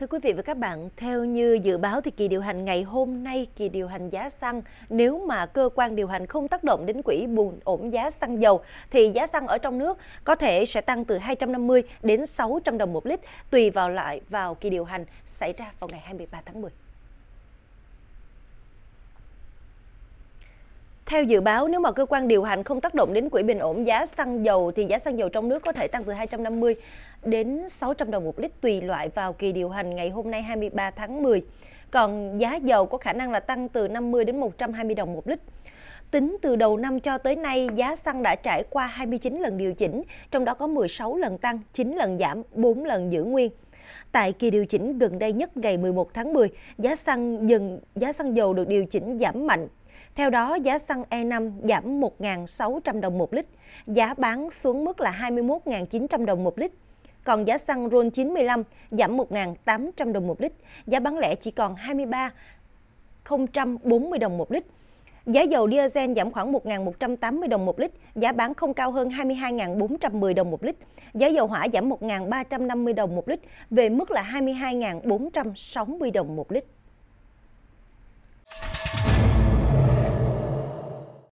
Thưa quý vị và các bạn, theo như dự báo thì kỳ điều hành ngày hôm nay, kỳ điều hành giá xăng, nếu mà cơ quan điều hành không tác động đến quỹ buồn ổn giá xăng dầu, thì giá xăng ở trong nước có thể sẽ tăng từ 250 đến 600 đồng một lít, tùy vào lại vào kỳ điều hành xảy ra vào ngày 23 tháng 10. Theo dự báo, nếu mà cơ quan điều hành không tác động đến quỹ bình ổn giá xăng dầu thì giá xăng dầu trong nước có thể tăng từ 250 đến 600 đồng một lít tùy loại vào kỳ điều hành ngày hôm nay 23 tháng 10. Còn giá dầu có khả năng là tăng từ 50 đến 120 đồng một lít. Tính từ đầu năm cho tới nay, giá xăng đã trải qua 29 lần điều chỉnh, trong đó có 16 lần tăng, 9 lần giảm, 4 lần giữ nguyên. Tại kỳ điều chỉnh gần đây nhất ngày 11 tháng 10, giá xăng dần giá xăng dầu được điều chỉnh giảm mạnh theo đó, giá xăng E5 giảm 1.600 đồng một lít, giá bán xuống mức là 21.900 đồng một lít. Còn giá xăng RON 95 giảm 1.800 đồng một lít, giá bán lẻ chỉ còn 23.040 đồng một lít. Giá dầu diesel giảm khoảng 1.180 đồng một lít, giá bán không cao hơn 22.410 đồng một lít. Giá dầu hỏa giảm 1.350 đồng một lít, về mức là 22.460 đồng một lít.